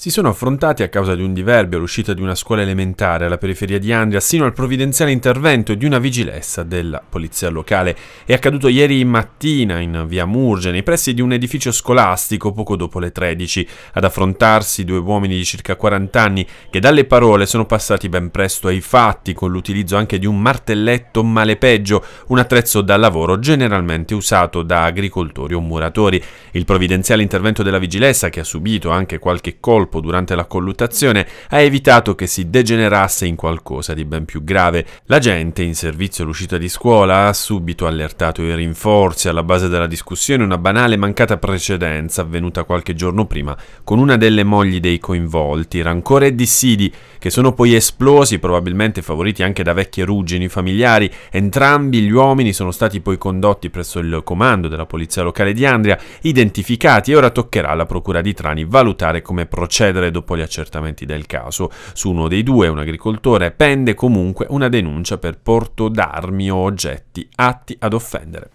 si sono affrontati a causa di un diverbio, all'uscita di una scuola elementare alla periferia di Andria, sino al provvidenziale intervento di una vigilessa della polizia locale. È accaduto ieri mattina in via Murge, nei pressi di un edificio scolastico, poco dopo le 13. Ad affrontarsi due uomini di circa 40 anni che dalle parole sono passati ben presto ai fatti, con l'utilizzo anche di un martelletto male peggio, un attrezzo da lavoro generalmente usato da agricoltori o muratori. Il provvidenziale intervento della vigilessa, che ha subito anche qualche colpo, colpo durante la colluttazione ha evitato che si degenerasse in qualcosa di ben più grave. L'agente, in servizio all'uscita di scuola ha subito allertato i rinforzi alla base della discussione una banale mancata precedenza avvenuta qualche giorno prima con una delle mogli dei coinvolti, rancore e dissidi che sono poi esplosi, probabilmente favoriti anche da vecchie ruggini familiari. Entrambi gli uomini sono stati poi condotti presso il comando della polizia locale di Andria, identificati e ora toccherà alla procura di Trani valutare come procedere accedere dopo gli accertamenti del caso. Su uno dei due, un agricoltore, pende comunque una denuncia per porto d'armi o oggetti atti ad offendere.